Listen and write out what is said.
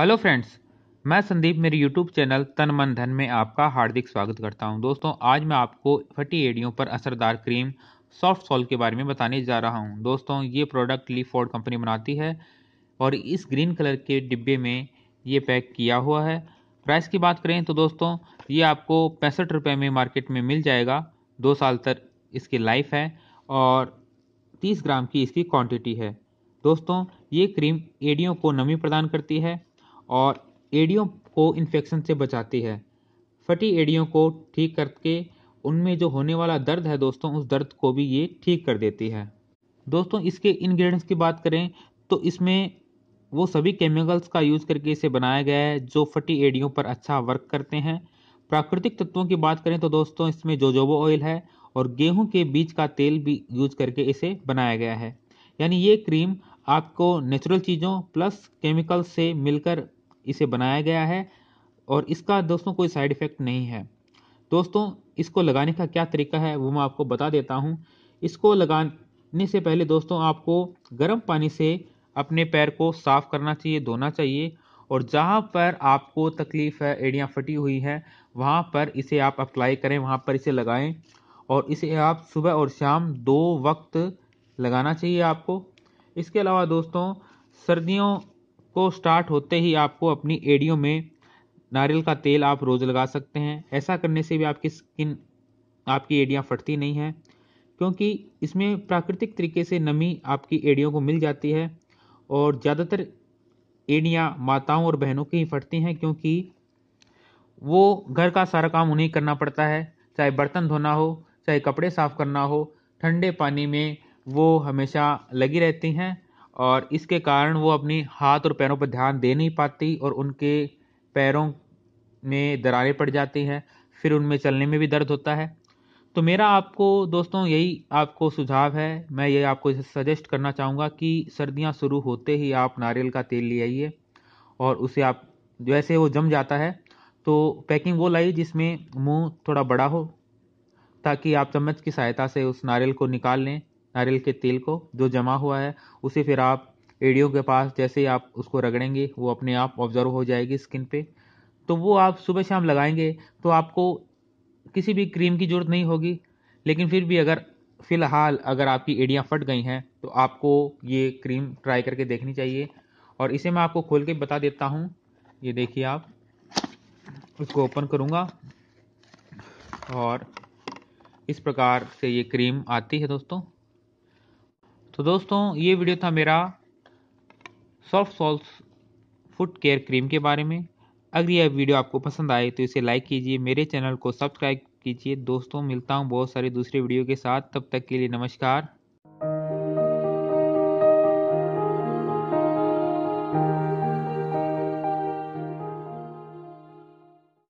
hello friends मैं संदीप मेरे YouTube channel तन मन धन में आपका हार्दिक स्वागत करता हूं दोस्तों आज मैं आपको फटी एड़ियों पर असरदार क्रीम सॉफ्ट सॉल के बारे में बताने जा रहा हूं दोस्तों ये प्रोडक्ट ली फोर्ड कंपनी बनाती है और इस ग्रीन कलर के डिब्बे में ये पैक किया हुआ है प्राइस की बात करें तो दोस्तों ये आपको पैंसठ रुपये में मार्केट में मिल जाएगा दो साल तक इसकी लाइफ है और तीस ग्राम की इसकी क्वांटिटी है दोस्तों ये क्रीम एडियों को नमी प्रदान करती है और एड़ियों को इन्फेक्शन से बचाती है फटी एड़ियों को ठीक करके उनमें जो होने वाला दर्द है दोस्तों उस दर्द को भी ये ठीक कर देती है दोस्तों इसके इन्ग्रीडियंट्स की बात करें तो इसमें वो सभी केमिकल्स का यूज़ करके इसे बनाया गया है जो फटी एड़ियों पर अच्छा वर्क करते हैं प्राकृतिक तत्वों की बात करें तो दोस्तों इसमें जोजोबो ऑयल है और गेहूं के बीज का तेल भी यूज करके इसे बनाया गया है यानी ये क्रीम आपको नेचुरल चीज़ों प्लस केमिकल से मिलकर इसे बनाया गया है और इसका दोस्तों कोई साइड इफ़ेक्ट नहीं है दोस्तों इसको लगाने का क्या तरीका है वो मैं आपको बता देता हूँ इसको लगाने से पहले दोस्तों आपको गर्म पानी से अपने पैर को साफ़ करना चाहिए धोना चाहिए और जहाँ पर आपको तकलीफ़ है एड़ियाँ फटी हुई है वहाँ पर इसे आप अप्लाई करें वहाँ पर इसे लगाएं और इसे आप सुबह और शाम दो वक्त लगाना चाहिए आपको इसके अलावा दोस्तों सर्दियों को स्टार्ट होते ही आपको अपनी एड़ियों में नारियल का तेल आप रोज़ लगा सकते हैं ऐसा करने से भी आपकी स्किन आपकी एड़ियाँ फटती नहीं हैं क्योंकि इसमें प्राकृतिक तरीके से नमी आपकी एड़ियों को मिल जाती है और ज़्यादातर एड़ियाँ माताओं और बहनों की ही फटती हैं क्योंकि वो घर का सारा काम उन्हें करना पड़ता है चाहे बर्तन धोना हो चाहे कपड़े साफ़ करना हो ठंडे पानी में वो हमेशा लगी रहती हैं और इसके कारण वो अपनी हाथ और पैरों पर ध्यान दे नहीं पाती और उनके पैरों में दरारें पड़ जाती हैं फिर उनमें चलने में भी दर्द होता है तो मेरा आपको दोस्तों यही आपको सुझाव है मैं ये आपको सजेस्ट करना चाहूँगा कि सर्दियाँ शुरू होते ही आप नारियल का तेल ले आइए और उसे आप जैसे वो जम जाता है तो पैकिंग वो लाई जिसमें मुंह थोड़ा बड़ा हो ताकि आप चम्मच की सहायता से उस नारियल को निकाल लें नारियल के तेल को जो जमा हुआ है उसे फिर आप एडियो के पास जैसे ही आप उसको रगड़ेंगे वो अपने आप ऑब्जर्व हो जाएगी स्किन पे तो वो आप सुबह शाम लगाएंगे तो आपको किसी भी क्रीम की ज़रूरत नहीं होगी लेकिन फिर भी अगर फ़िलहाल अगर आपकी एडियाँ फट गई हैं तो आपको ये क्रीम ट्राई करके देखनी चाहिए और इसे मैं आपको खोल के बता देता हूँ ये देखिए आप उसको ओपन करूँगा और इस प्रकार से ये क्रीम आती है दोस्तों तो दोस्तों ये वीडियो था मेरा soft soles foot care cream के बारे में अगर यह वीडियो आपको पसंद आए तो इसे लाइक कीजिए मेरे चैनल को सब्सक्राइब कीजिए दोस्तों मिलता हूँ बहुत सारे दूसरे वीडियो के साथ तब तक के लिए नमस्कार